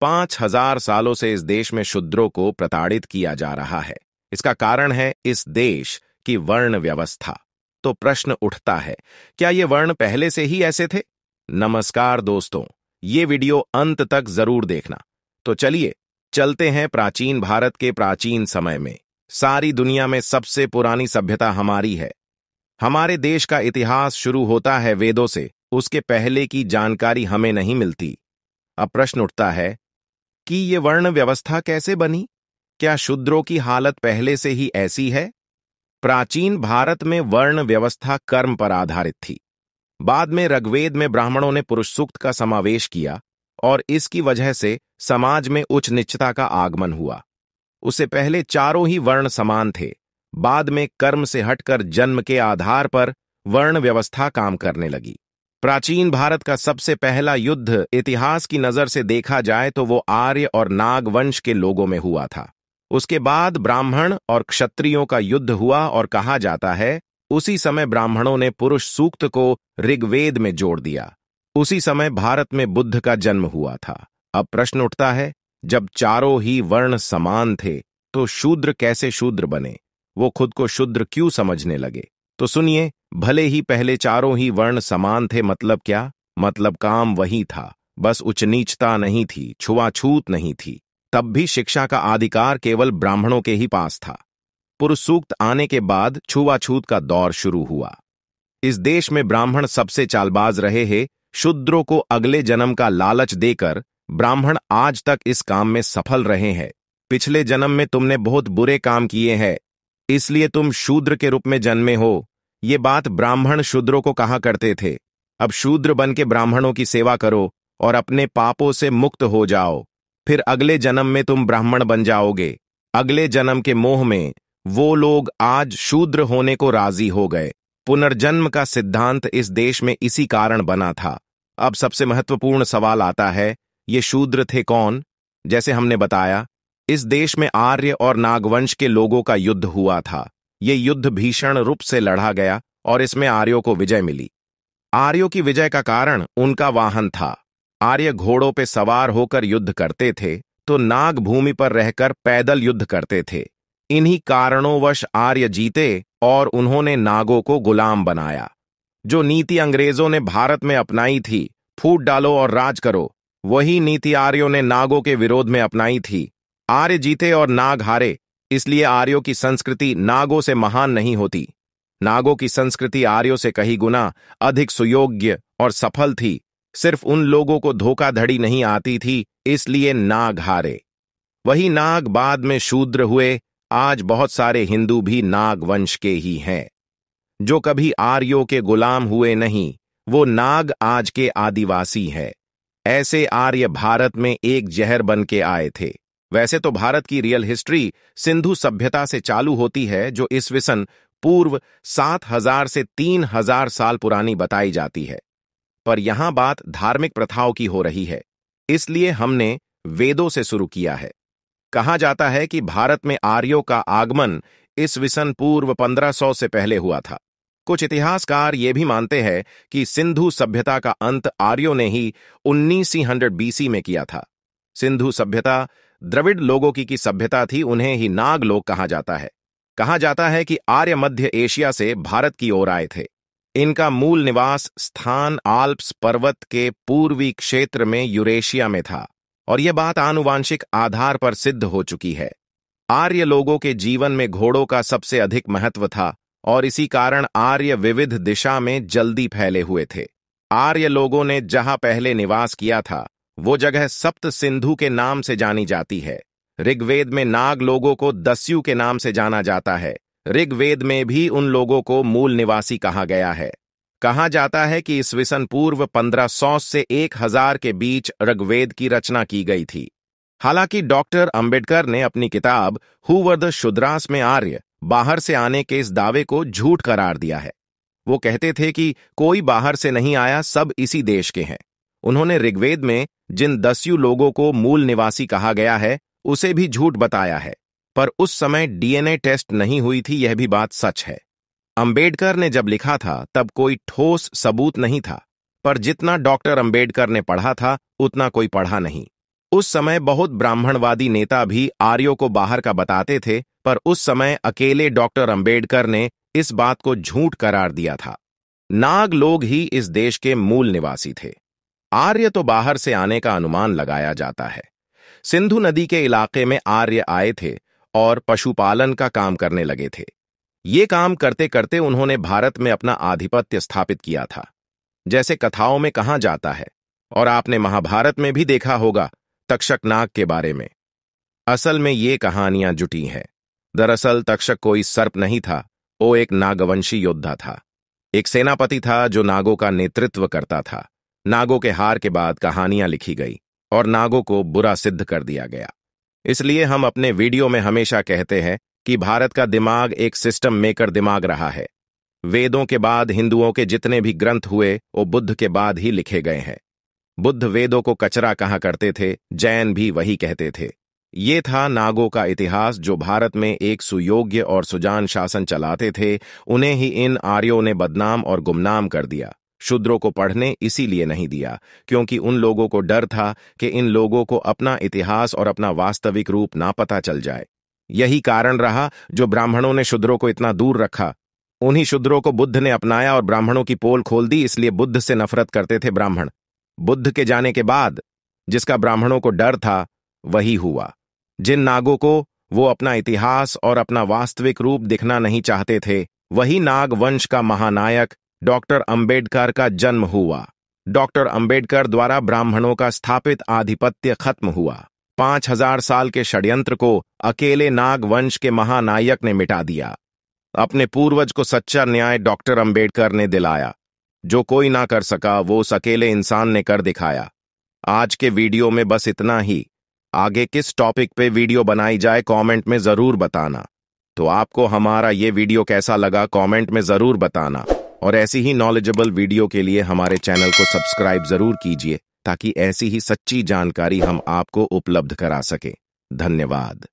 पांच हजार सालों से इस देश में शूद्रों को प्रताड़ित किया जा रहा है इसका कारण है इस देश की वर्ण व्यवस्था तो प्रश्न उठता है क्या ये वर्ण पहले से ही ऐसे थे नमस्कार दोस्तों ये वीडियो अंत तक जरूर देखना तो चलिए चलते हैं प्राचीन भारत के प्राचीन समय में सारी दुनिया में सबसे पुरानी सभ्यता हमारी है हमारे देश का इतिहास शुरू होता है वेदों से उसके पहले की जानकारी हमें नहीं मिलती अब प्रश्न उठता है कि ये वर्ण व्यवस्था कैसे बनी क्या शूद्रों की हालत पहले से ही ऐसी है प्राचीन भारत में वर्ण व्यवस्था कर्म पर आधारित थी बाद में ऋग्वेद में ब्राह्मणों ने पुरुष सूक्त का समावेश किया और इसकी वजह से समाज में उच्च निचता का आगमन हुआ उसे पहले चारों ही वर्ण समान थे बाद में कर्म से हटकर जन्म के आधार पर वर्ण व्यवस्था काम करने लगी प्राचीन भारत का सबसे पहला युद्ध इतिहास की नजर से देखा जाए तो वो आर्य और नाग वंश के लोगों में हुआ था उसके बाद ब्राह्मण और क्षत्रियों का युद्ध हुआ और कहा जाता है उसी समय ब्राह्मणों ने पुरुष सूक्त को ऋग्वेद में जोड़ दिया उसी समय भारत में बुद्ध का जन्म हुआ था अब प्रश्न उठता है जब चारों ही वर्ण समान थे तो शूद्र कैसे शूद्र बने वो खुद को शूद्र क्यों समझने लगे तो सुनिए भले ही पहले चारों ही वर्ण समान थे मतलब क्या मतलब काम वही था बस उच्च नीचता नहीं थी छुआछूत नहीं थी तब भी शिक्षा का अधिकार केवल ब्राह्मणों के ही पास था पुरुष सूक्त आने के बाद छुआछूत का दौर शुरू हुआ इस देश में ब्राह्मण सबसे चालबाज रहे हैं शूद्रों को अगले जन्म का लालच देकर ब्राह्मण आज तक इस काम में सफल रहे हैं पिछले जन्म में तुमने बहुत बुरे काम किए हैं इसलिए तुम शूद्र के रूप में जन्मे हो ये बात ब्राह्मण शूद्रों को कहा करते थे अब शूद्र बन के ब्राह्मणों की सेवा करो और अपने पापों से मुक्त हो जाओ फिर अगले जन्म में तुम ब्राह्मण बन जाओगे अगले जन्म के मोह में वो लोग आज शूद्र होने को राजी हो गए पुनर्जन्म का सिद्धांत इस देश में इसी कारण बना था अब सबसे महत्वपूर्ण सवाल आता है ये शूद्र थे कौन जैसे हमने बताया इस देश में आर्य और नागवंश के लोगों का युद्ध हुआ था ये युद्ध भीषण रूप से लड़ा गया और इसमें आर्यों को विजय मिली आर्यों की विजय का कारण उनका वाहन था आर्य घोड़ों पर सवार होकर युद्ध करते थे तो नाग भूमि पर रहकर पैदल युद्ध करते थे इन्हीं कारणोंवश आर्य जीते और उन्होंने नागों को गुलाम बनाया जो नीति अंग्रेजों ने भारत में अपनाई थी फूट डालो और राज करो वही नीति आर्यों ने नागों के विरोध में अपनाई थी आर्य जीते और नाग हारे इसलिए आर्यों की संस्कृति नागों से महान नहीं होती नागों की संस्कृति आर्यों से कहीं गुना अधिक सुयोग्य और सफल थी सिर्फ उन लोगों को धोखाधड़ी नहीं आती थी इसलिए नाग हारे वही नाग बाद में शूद्र हुए आज बहुत सारे हिंदू भी नाग वंश के ही हैं जो कभी आर्यों के गुलाम हुए नहीं वो नाग आज के आदिवासी हैं ऐसे आर्य भारत में एक जहर बन के आए थे वैसे तो भारत की रियल हिस्ट्री सिंधु सभ्यता से चालू होती है जो इस विसन पूर्व 7000 से 3000 साल पुरानी बताई जाती है पर यहां बात धार्मिक प्रथाओं की हो रही है इसलिए हमने वेदों से शुरू किया है कहा जाता है कि भारत में आर्यों का आगमन इस विसन पूर्व 1500 से पहले हुआ था कुछ इतिहासकार ये भी मानते हैं कि सिंधु सभ्यता का अंत आर्यों ने ही उन्नीस सी में किया था सिंधु सभ्यता द्रविड़ लोगों की की सभ्यता थी उन्हें ही नाग लोग कहा जाता है कहा जाता है कि आर्य मध्य एशिया से भारत की ओर आए थे इनका मूल निवास स्थान आल्प्स पर्वत के पूर्वी क्षेत्र में यूरेशिया में था और यह बात आनुवांशिक आधार पर सिद्ध हो चुकी है आर्य लोगों के जीवन में घोड़ों का सबसे अधिक महत्व था और इसी कारण आर्य विविध दिशा में जल्दी फैले हुए थे आर्य लोगों ने जहां पहले निवास किया था वो जगह सप्त सिंधु के नाम से जानी जाती है ऋग्वेद में नाग लोगों को दस्यु के नाम से जाना जाता है ऋग्वेद में भी उन लोगों को मूल निवासी कहा गया है कहा जाता है कि विसन पूर्व 1500 से 1000 के बीच ऋग्वेद की रचना की गई थी हालांकि डॉक्टर अंबेडकर ने अपनी किताब हुवर्द शुद्रास में आर्य बाहर से आने के इस दावे को झूठ करार दिया है वो कहते थे कि कोई बाहर से नहीं आया सब इसी देश के हैं उन्होंने ऋग्वेद में जिन दस्यु लोगों को मूल निवासी कहा गया है उसे भी झूठ बताया है पर उस समय डीएनए टेस्ट नहीं हुई थी यह भी बात सच है अंबेडकर ने जब लिखा था तब कोई ठोस सबूत नहीं था पर जितना डॉक्टर अंबेडकर ने पढ़ा था उतना कोई पढ़ा नहीं उस समय बहुत ब्राह्मणवादी नेता भी आर्यों को बाहर का बताते थे पर उस समय अकेले डॉक्टर अंबेडकर ने इस बात को झूठ करार दिया था नाग लोग ही इस देश के मूल निवासी थे आर्य तो बाहर से आने का अनुमान लगाया जाता है सिंधु नदी के इलाके में आर्य आए थे और पशुपालन का काम करने लगे थे ये काम करते करते उन्होंने भारत में अपना आधिपत्य स्थापित किया था जैसे कथाओं में कहा जाता है और आपने महाभारत में भी देखा होगा तक्षक नाग के बारे में असल में ये कहानियां जुटी हैं दरअसल तक्षक कोई सर्प नहीं था वो एक नागवंशी योद्धा था एक सेनापति था जो नागों का नेतृत्व करता था नागों के हार के बाद कहानियां लिखी गई और नागों को बुरा सिद्ध कर दिया गया इसलिए हम अपने वीडियो में हमेशा कहते हैं कि भारत का दिमाग एक सिस्टम मेकर दिमाग रहा है वेदों के बाद हिंदुओं के जितने भी ग्रंथ हुए वो बुद्ध के बाद ही लिखे गए हैं बुद्ध वेदों को कचरा कहा करते थे जैन भी वही कहते थे ये था नागों का इतिहास जो भारत में एक सुयोग्य और सुजान शासन चलाते थे उन्हें ही इन आर्यों ने बदनाम और गुमनाम कर दिया शूद्रों को पढ़ने इसीलिए नहीं दिया क्योंकि उन लोगों को डर था कि इन लोगों को अपना इतिहास और अपना वास्तविक रूप ना पता चल जाए यही कारण रहा जो ब्राह्मणों ने शूद्रों को इतना दूर रखा उन्हीं शूद्रों को बुद्ध ने अपनाया और ब्राह्मणों की पोल खोल दी इसलिए बुद्ध से नफरत करते थे ब्राह्मण बुद्ध के जाने के बाद जिसका ब्राह्मणों को डर था वही हुआ जिन नागों को वो अपना इतिहास और अपना वास्तविक रूप दिखना नहीं चाहते थे वही नाग वंश का महानायक डॉक्टर अंबेडकर का जन्म हुआ डॉक्टर अंबेडकर द्वारा ब्राह्मणों का स्थापित आधिपत्य खत्म हुआ पांच हजार साल के षड्यंत्र को अकेले नाग वंश के महानायक ने मिटा दिया अपने पूर्वज को सच्चा न्याय डॉक्टर अंबेडकर ने दिलाया जो कोई ना कर सका वो उस अकेले इंसान ने कर दिखाया आज के वीडियो में बस इतना ही आगे किस टॉपिक पे वीडियो बनाई जाए कमेंट में जरूर बताना तो आपको हमारा ये वीडियो कैसा लगा कमेंट में जरूर बताना और ऐसी ही नॉलेजेबल वीडियो के लिए हमारे चैनल को सब्सक्राइब जरूर कीजिए ताकि ऐसी ही सच्ची जानकारी हम आपको उपलब्ध करा सके धन्यवाद